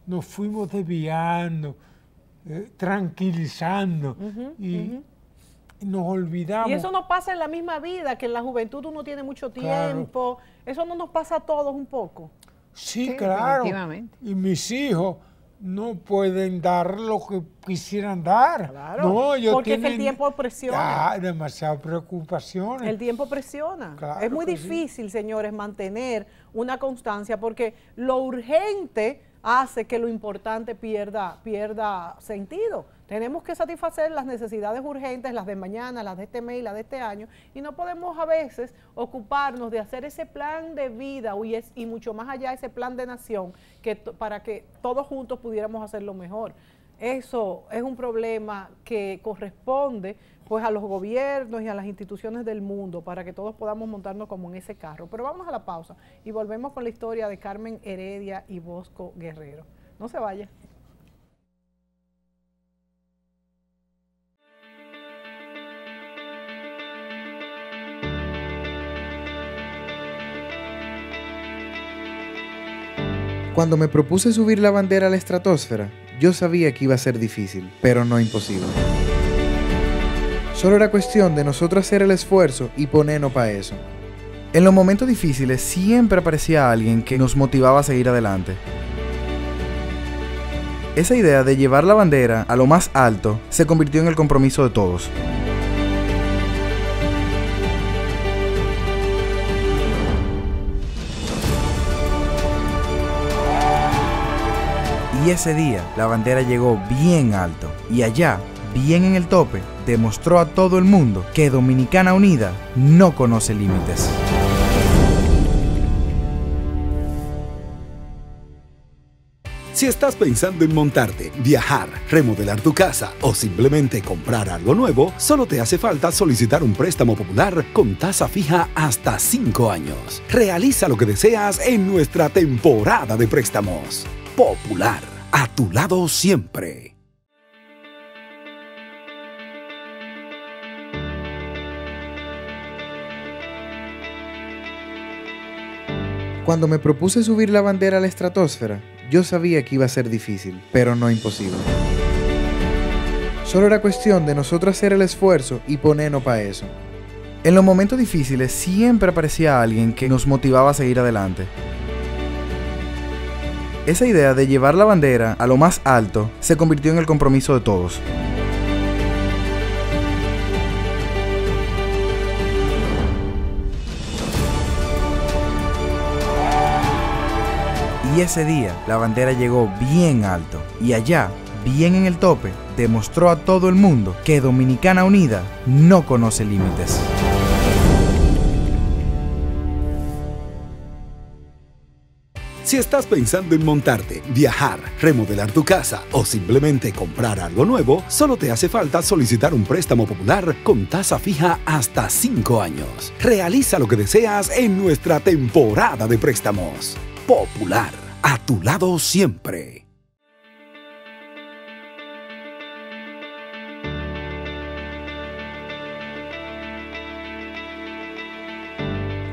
[SPEAKER 2] nos fuimos desviando, eh, tranquilizando y nos olvidamos. Y eso
[SPEAKER 1] no pasa en la misma vida, que en la juventud uno tiene mucho tiempo. Eso no nos pasa a todos un poco.
[SPEAKER 2] Sí, claro. Y mis hijos no pueden dar lo que quisieran dar. porque el tiempo presiona. Ah, demasiadas preocupaciones. El tiempo presiona. es muy difícil,
[SPEAKER 1] señores, mantener una constancia porque lo urgente hace que lo importante pierda, pierda sentido. Tenemos que satisfacer las necesidades urgentes, las de mañana, las de este mes y las de este año, y no podemos a veces ocuparnos de hacer ese plan de vida y, es, y mucho más allá ese plan de nación que para que todos juntos pudiéramos hacerlo mejor. Eso es un problema que corresponde pues a los gobiernos y a las instituciones del mundo para que todos podamos montarnos como en ese carro. Pero vamos a la pausa y volvemos con la historia de Carmen Heredia y Bosco Guerrero. No se vaya.
[SPEAKER 5] Cuando me propuse subir la bandera a la estratosfera, yo sabía que iba a ser difícil, pero no imposible. Solo era cuestión de nosotros hacer el esfuerzo y ponernos para eso. En los momentos difíciles siempre aparecía alguien que nos motivaba a seguir adelante. Esa idea de llevar la bandera a lo más alto se convirtió en el compromiso de todos. ese día la bandera llegó bien alto y allá, bien en el tope, demostró a todo el mundo que Dominicana Unida
[SPEAKER 4] no conoce límites. Si estás pensando en montarte, viajar, remodelar tu casa o simplemente comprar algo nuevo, solo te hace falta solicitar un préstamo popular con tasa fija hasta 5 años. Realiza lo que deseas en nuestra temporada de préstamos. Popular a tu lado siempre.
[SPEAKER 5] Cuando me propuse subir la bandera a la estratosfera, yo sabía que iba a ser difícil, pero no imposible. Solo era cuestión de nosotros hacer el esfuerzo y ponernos para eso. En los momentos difíciles siempre aparecía alguien que nos motivaba a seguir adelante. Esa idea de llevar la bandera a lo más alto se convirtió en el compromiso de todos. Y ese día la bandera llegó bien alto y allá, bien en el tope, demostró a todo el mundo que Dominicana Unida no conoce límites.
[SPEAKER 4] Si estás pensando en montarte, viajar, remodelar tu casa o simplemente comprar algo nuevo, solo te hace falta solicitar un préstamo popular con tasa fija hasta 5 años. Realiza lo que deseas en nuestra temporada de préstamos. Popular, a tu lado siempre.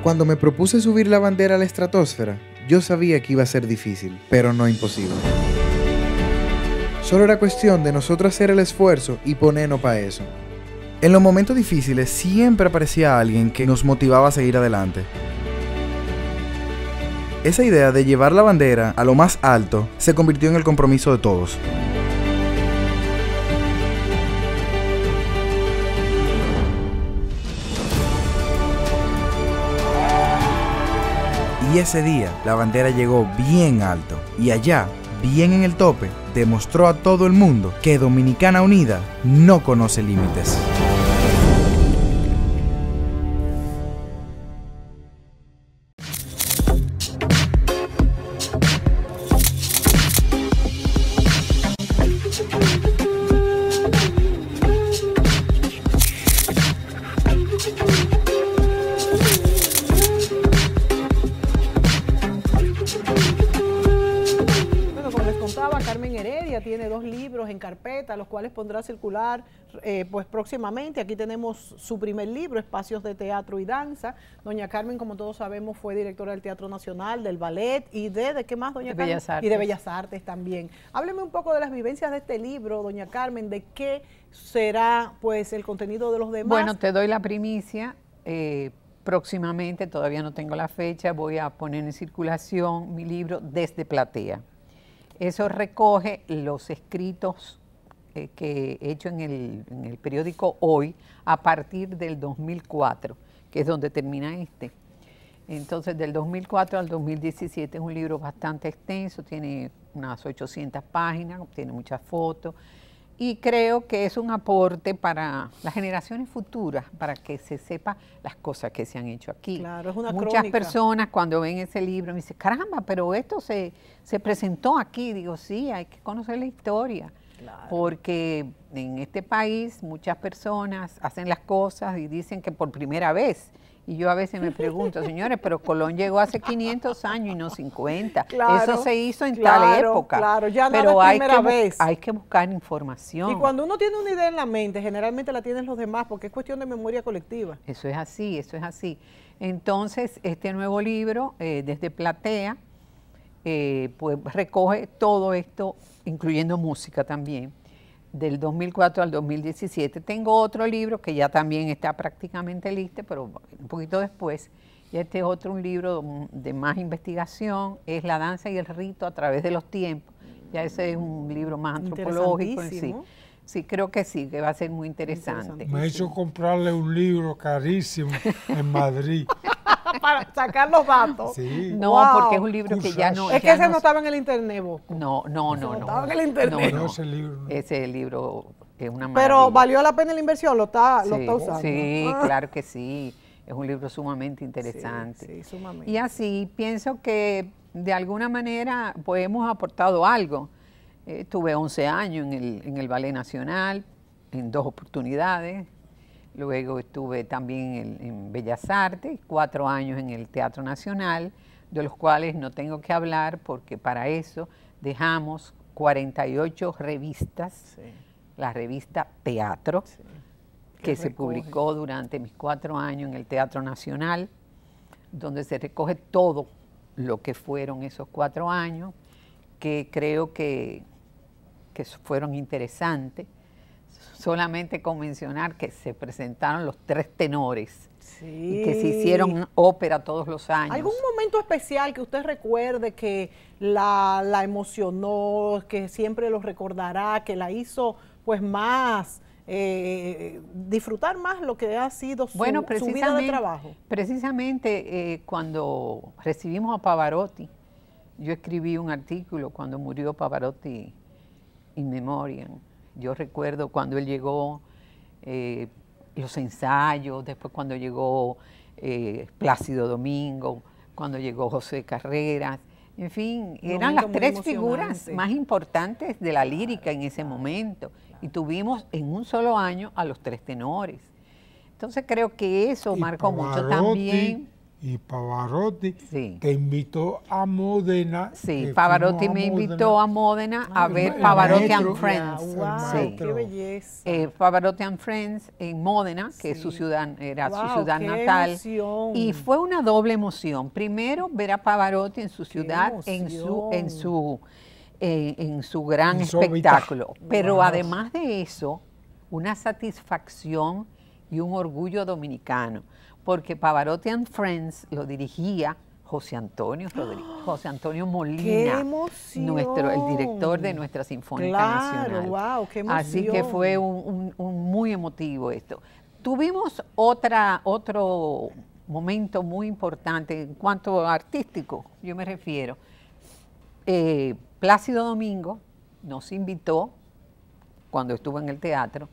[SPEAKER 5] Cuando me propuse subir la bandera a la estratosfera, yo sabía que iba a ser difícil, pero no imposible. Solo era cuestión de nosotros hacer el esfuerzo y ponernos para eso. En los momentos difíciles siempre aparecía alguien que nos motivaba a seguir adelante. Esa idea de llevar la bandera a lo más alto se convirtió en el compromiso de todos. Y ese día la bandera llegó bien alto y allá, bien en el tope, demostró a todo el mundo que Dominicana Unida no conoce límites.
[SPEAKER 1] los cuales pondrá a circular eh, pues próximamente. Aquí tenemos su primer libro, Espacios de Teatro y Danza. Doña Carmen, como todos sabemos, fue directora del Teatro Nacional, del Ballet y de, qué más, Doña Carmen? Bellas Artes. Y de Bellas Artes también. Hábleme un poco de las vivencias de este libro, Doña Carmen, de qué será pues el contenido de los demás. Bueno,
[SPEAKER 3] te doy la primicia. Eh, próximamente, todavía no tengo la fecha, voy a poner en circulación mi libro Desde Platea. Eso recoge los escritos eh, que he hecho en el, periódico Hoy a partir del 2004, que es donde termina este. Entonces, del 2004 al 2017 es un libro bastante extenso, tiene unas 800 páginas, tiene muchas fotos, y creo que es un aporte para las generaciones futuras, para que se sepa las cosas que se han hecho aquí.
[SPEAKER 1] Muchas personas
[SPEAKER 3] cuando ven ese libro me dicen, caramba, pero esto se, se presentó aquí. Digo, sí, hay que conocer la historia. Porque en este país muchas personas hacen las cosas y dicen que por primera vez. Y yo a veces me pregunto, [LAUGHS] señores, pero Colón llegó hace 500 años y no 50. Eso se hizo en tal época. Claro, ya no. pero hay primera que, vez. Hay que buscar información. Y
[SPEAKER 1] cuando uno tiene una idea en la mente, generalmente la tienen los demás porque es cuestión de memoria colectiva. Eso es así,
[SPEAKER 3] eso es así. Entonces, este nuevo libro, eh, desde Platea, eh, pues recoge todo esto, incluyendo música también, del 2004 al 2017. Tengo otro libro que ya también está prácticamente listo, pero un poquito después. Y este es otro libro de más investigación, es La danza y el rito a través de los tiempos. Ya ese es un libro más antropológico sí. creo que sí, que va a ser muy interesante. Me ha hecho
[SPEAKER 2] comprarle un libro carísimo en Madrid. [LAUGHS]
[SPEAKER 1] [LAUGHS] para sacar los datos.
[SPEAKER 2] No,
[SPEAKER 3] porque es un libro que ya no. Es que ese no, estaba
[SPEAKER 1] en el internet, vos.
[SPEAKER 3] No, no, no. No, estaba en el internet. No, no. ese libro. Ese libro es una maravilla. Pero valió
[SPEAKER 1] la pena la inversión, lo está, lo está usando. Sí, ah.
[SPEAKER 3] claro que sí. Es un libro sumamente interesante. sumamente. Y así, pienso que de alguna manera pues hemos aportado algo. Estuve eh, tuve 11 años en el, en el Ballet Nacional, en dos oportunidades, Luego estuve también en, Bellas Artes, cuatro años en el Teatro Nacional, de los cuales no tengo que hablar porque para eso dejamos 48 revistas, la revista Teatro, que se publicó durante mis cuatro años en el Teatro Nacional, donde se recoge todo lo que fueron esos cuatro años, que creo que fueron interesantes solamente con mencionar que se presentaron los tres tenores y que se hicieron ópera todos los años. ¿Algún
[SPEAKER 1] momento especial que usted recuerde que la, emocionó, que siempre lo recordará, que la hizo pues más eh, disfrutar más lo que ha sido su, su vida de
[SPEAKER 3] trabajo. Precisamente eh, cuando recibimos a Pavarotti, yo escribí un artículo cuando murió Pavarotti in memoriam. Yo recuerdo cuando él llegó, eh, los ensayos, después cuando llegó eh, Plácido Domingo, cuando llegó José Carreras, en fin, eran las tres figuras más importantes de la lírica en ese momento. Y tuvimos en un solo año a los tres tenores. Entonces creo que eso marcó mucho también
[SPEAKER 2] y Pavarotti te invitó a Módena. Sí, Pavarotti me invitó
[SPEAKER 3] a Módena a ver Pavarotti and Friends. Ah, sí.
[SPEAKER 2] ¡Qué
[SPEAKER 1] belleza!
[SPEAKER 3] Eh, Pavarotti and Friends en Módena, que su ciudad, era su ciudad natal. Y fue una doble emoción. Primero, ver a Pavarotti en su ciudad, en su, en su, eh, en su gran espectáculo. Pero además de eso, una satisfacción y un orgullo dominicano porque Pavarotti and Friends lo dirigía José Antonio [GASPS] José Antonio Molina, nuestro, el director de nuestra Sinfónica Nacional. Así que fue un, muy emotivo esto. Tuvimos otra, otro momento muy importante en cuanto artístico, yo me refiero. Eh, Plácido Domingo nos invitó, cuando estuvo en el teatro,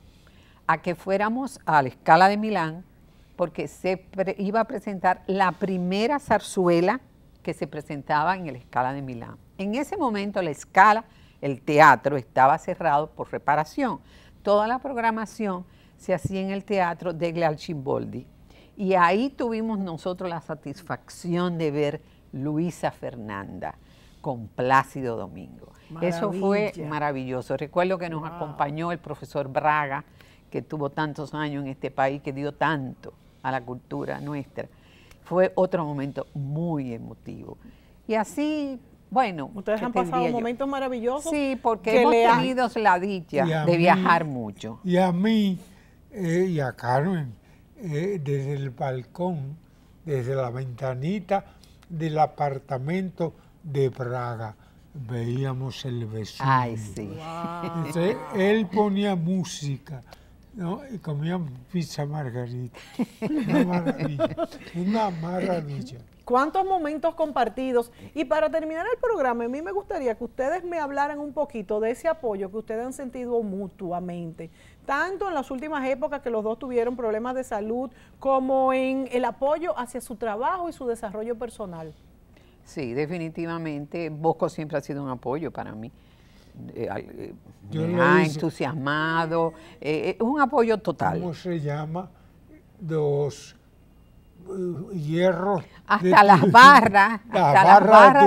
[SPEAKER 3] a que fuéramos a la escala de Milán porque se iba a presentar la primera zarzuela que se presentaba en la escala de Milán. En ese momento la escala, el teatro estaba cerrado por reparación. Toda la programación se hacía en el teatro de Glalchimboldi. Y ahí tuvimos nosotros la satisfacción de ver Luisa Fernanda con Plácido Domingo. Eso fue maravilloso. Recuerdo que nos acompañó el profesor Braga, que tuvo tantos años en este país, que dio tanto a la cultura nuestra. Fue otro momento muy emotivo. Y así, bueno. Ustedes han pasado momentos maravillosos. Sí, porque hemos tenido la dicha de viajar mucho.
[SPEAKER 2] Y a mí eh, y a Carmen, eh, desde el balcón, desde la ventanita del apartamento de Praga, veíamos el beso. Ay, sí. él ponía música ¿no? Y comía pizza margarita. Una maravilla. Una maravilla.
[SPEAKER 1] ¿Cuántos momentos compartidos? Y para terminar el programa, a mí me gustaría que ustedes me hablaran un poquito de ese apoyo que ustedes han sentido mutuamente, tanto en las últimas épocas que los dos tuvieron problemas de salud, como en el apoyo hacia su trabajo y su desarrollo personal.
[SPEAKER 3] Sí, definitivamente Bosco siempre ha sido un apoyo para mí. Eh, eh, me ha entusiasmado, eh, es un apoyo total. ¿Cómo se llama? Los hierros Hasta las barras, [LAUGHS] hasta las barras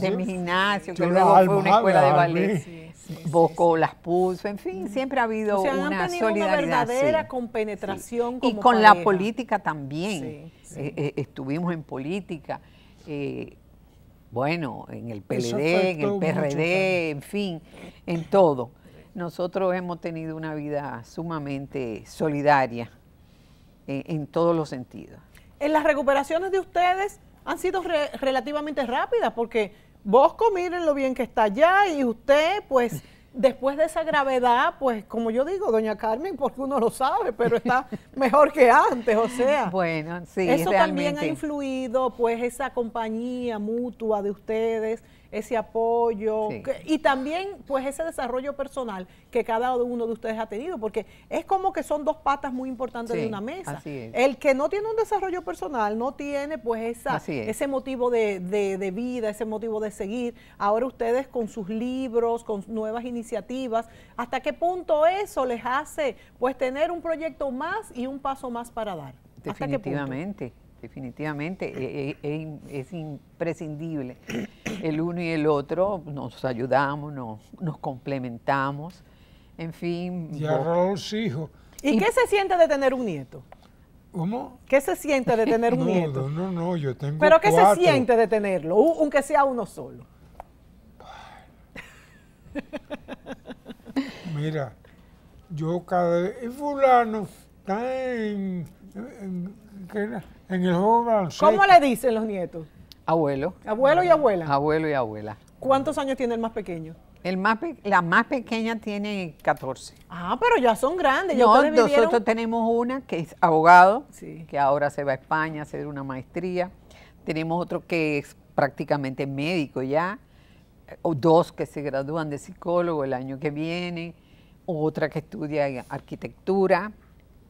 [SPEAKER 3] de, mi, gimnasio, que luego fue una escuela de ballet. Sí, Bocó las puso, en fin, siempre ha habido una han solidaridad. Una verdadera compenetración. y con la política también. estuvimos en política. Eh, bueno, en el PLD, en el PRD, en fin, en todo. Nosotros hemos tenido una vida sumamente solidaria eh, en, todos los sentidos.
[SPEAKER 1] En eh, las recuperaciones de ustedes han sido relativamente rápidas porque vos miren lo bien que está allá y usted, pues [LAUGHS] después de esa gravedad, pues como yo digo, doña Carmen, porque uno lo sabe, pero está [LAUGHS] mejor que antes, o sea. Bueno, sí. Eso también ha influido, pues, esa compañía mutua de ustedes ese apoyo y también pues ese desarrollo personal que cada uno de ustedes ha tenido, porque es como que son dos patas muy importantes de una mesa. El que no tiene un desarrollo personal no tiene pues esa, ese motivo de, de, de vida, ese motivo de seguir. Ahora ustedes con sus libros, con nuevas iniciativas, ¿hasta qué punto eso les hace pues tener un proyecto más y un paso más para dar?
[SPEAKER 3] Definitivamente definitivamente es, imprescindible. El uno y el otro nos ayudamos, nos, complementamos, en fin. Y
[SPEAKER 1] a
[SPEAKER 2] los hijos.
[SPEAKER 3] ¿Y,
[SPEAKER 1] qué se siente de tener un nieto? ¿Cómo? ¿Qué se siente de tener un nieto? No, no, yo tengo ¿Pero qué se siente de tenerlo, aunque sea uno solo?
[SPEAKER 2] Mira, yo cada vez, fulano, en que era, en ¿Cómo le
[SPEAKER 1] dicen los nietos?
[SPEAKER 2] Abuelo. Abuelo y abuela. Abuelo y abuela.
[SPEAKER 3] ¿Cuántos años tiene el más pequeño? El la más pequeña tiene 14. Ah,
[SPEAKER 1] pero ya son grandes. nosotros
[SPEAKER 3] tenemos una que es abogado, que ahora se va a España a hacer una maestría. Tenemos otro que es prácticamente médico ya. O dos que se gradúan de psicólogo el año que viene. Otra que estudia arquitectura.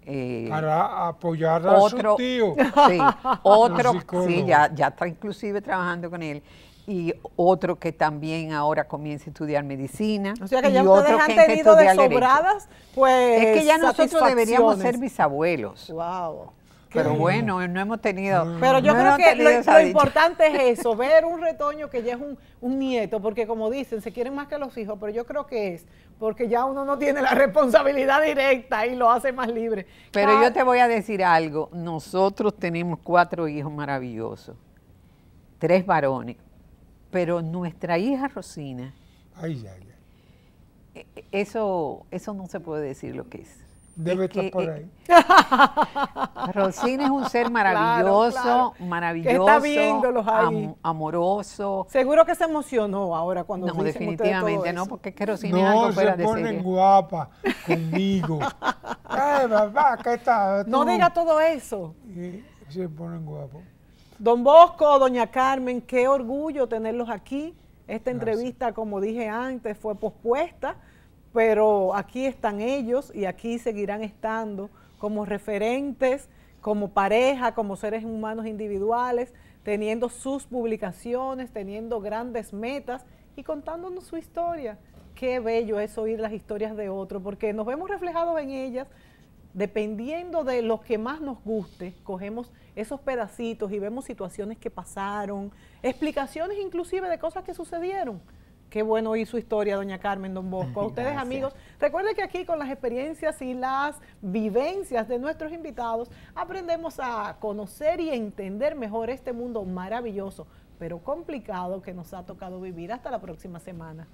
[SPEAKER 3] Eh, para
[SPEAKER 2] apoyar a su tío. [LAUGHS] Sí, otro, sí, ya,
[SPEAKER 3] ya está inclusive trabajando con él y otro que también ahora comienza a estudiar medicina. O sea que ya ustedes han tenido de sobradas, pues. Es que ya nosotros deberíamos ser bisabuelos. Wow. Pero bueno, no hemos tenido. Ah. Pero yo creo que lo, importante
[SPEAKER 1] es eso, [LAUGHS] ver un retoño que ya es un, nieto, porque como dicen, se quieren más que los hijos, pero yo creo que es porque ya uno no tiene la responsabilidad directa y lo hace más libre. Pero yo te
[SPEAKER 3] voy a decir algo: nosotros tenemos cuatro hijos maravillosos, tres varones, pero nuestra hija Rosina. E, e, eso, eso no se puede decir lo que es. Debe estar por eh, ahí. [LAUGHS] Rosina es un ser maravilloso, maravilloso, está viéndolos ahí? amoroso.
[SPEAKER 1] Seguro que se emocionó ahora cuando No, definitivamente no, porque es que Rosina no, es algo fuera se ponen
[SPEAKER 2] guapa conmigo. [LAUGHS] Ay,
[SPEAKER 1] papá, ¿qué está? No diga todo eso. Sí, se ponen guapos. Don Bosco, doña Carmen, qué orgullo tenerlos aquí. Esta entrevista, como dije antes, fue pospuesta pero aquí están ellos y aquí seguirán estando como referentes, como pareja, como seres humanos individuales, teniendo sus publicaciones, teniendo grandes metas y contándonos su historia. Qué bello es oír las historias de otros porque nos vemos reflejados en ellas, dependiendo de lo que más nos guste, cogemos esos pedacitos y vemos situaciones que pasaron, explicaciones inclusive de cosas que sucedieron qué bueno oír su historia, doña Carmen, don Bosco. A ustedes, amigos, recuerden que aquí con las experiencias y las vivencias de nuestros invitados aprendemos a conocer y entender mejor este mundo maravilloso, pero complicado que nos ha tocado vivir. Hasta la próxima semana.